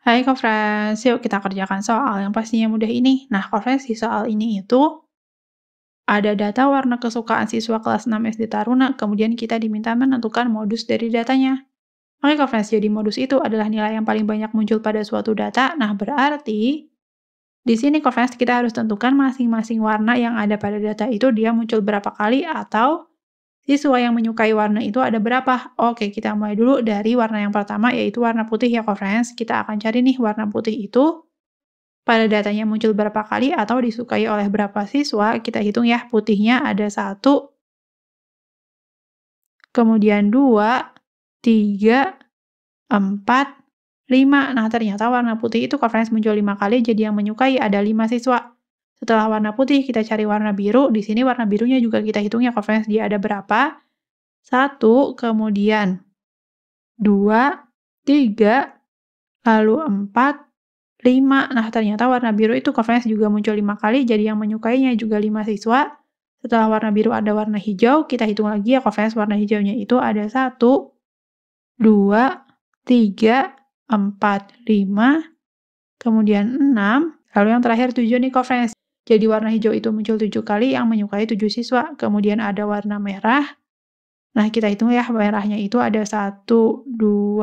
Hai Kak Frans, yuk kita kerjakan soal yang pastinya mudah ini. Nah, Kak Frans, di soal ini itu ada data warna kesukaan siswa kelas 6 SD Taruna, kemudian kita diminta menentukan modus dari datanya. Oke Kak Frans, jadi modus itu adalah nilai yang paling banyak muncul pada suatu data. Nah, berarti di sini Kak Frans, kita harus tentukan masing-masing warna yang ada pada data itu dia muncul berapa kali atau Siswa yang menyukai warna itu ada berapa? Oke, kita mulai dulu dari warna yang pertama yaitu warna putih ya, friends. Kita akan cari nih warna putih itu pada datanya muncul berapa kali atau disukai oleh berapa siswa. Kita hitung ya, putihnya ada satu, kemudian dua, tiga, empat, lima. Nah, ternyata warna putih itu conference muncul lima kali, jadi yang menyukai ada lima siswa. Setelah warna putih, kita cari warna biru. Di sini warna birunya juga kita hitung ya covalence dia ada berapa. satu kemudian dua tiga lalu empat lima Nah, ternyata warna biru itu covalence juga muncul lima kali, jadi yang menyukainya juga lima siswa. Setelah warna biru ada warna hijau, kita hitung lagi ya covalence warna hijaunya itu ada satu dua tiga empat lima kemudian enam lalu yang terakhir tujuh nih covalence. Jadi warna hijau itu muncul tujuh kali, yang menyukai tujuh siswa. Kemudian ada warna merah. Nah, kita hitung ya, merahnya itu ada 1, 2,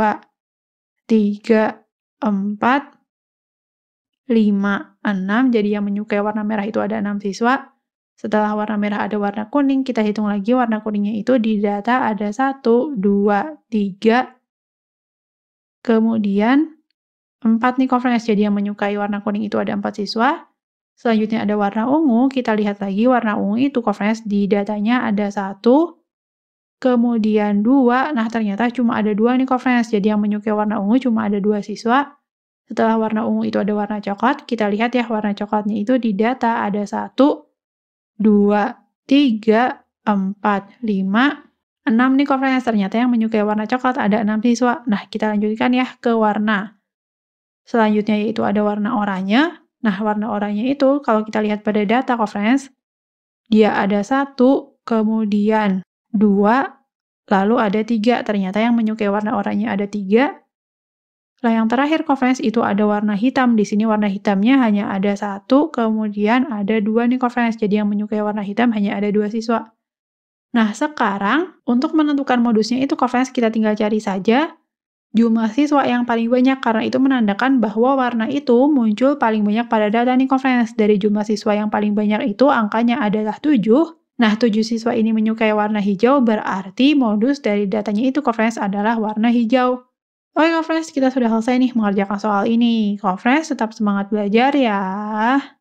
3, 4, 5, 6. Jadi yang menyukai warna merah itu ada 6 siswa. Setelah warna merah ada warna kuning, kita hitung lagi warna kuningnya itu di data ada 1, 2, 3, kemudian 4 nih conference. Jadi yang menyukai warna kuning itu ada 4 siswa. Selanjutnya ada warna ungu, kita lihat lagi warna ungu itu coverage di datanya ada satu, kemudian dua, nah ternyata cuma ada dua nih coverage, jadi yang menyukai warna ungu cuma ada dua siswa. Setelah warna ungu itu ada warna coklat, kita lihat ya warna coklatnya itu di data ada satu, dua, tiga, empat, lima, enam nih coverage, ternyata yang menyukai warna coklat ada enam siswa. Nah kita lanjutkan ya ke warna. Selanjutnya yaitu ada warna oranye, Nah, warna oranye itu kalau kita lihat pada data conference, dia ada satu, kemudian dua, lalu ada tiga. Ternyata yang menyukai warna oranye ada tiga. Nah, yang terakhir conference itu ada warna hitam. Di sini warna hitamnya hanya ada satu, kemudian ada dua nih conference. Jadi yang menyukai warna hitam hanya ada dua siswa. Nah, sekarang untuk menentukan modusnya itu conference kita tinggal cari saja jumlah siswa yang paling banyak karena itu menandakan bahwa warna itu muncul paling banyak pada data nih conference. Dari jumlah siswa yang paling banyak itu angkanya adalah 7. Nah, tujuh siswa ini menyukai warna hijau berarti modus dari datanya itu conference adalah warna hijau. Oke, conference kita sudah selesai nih mengerjakan soal ini. Conference tetap semangat belajar ya.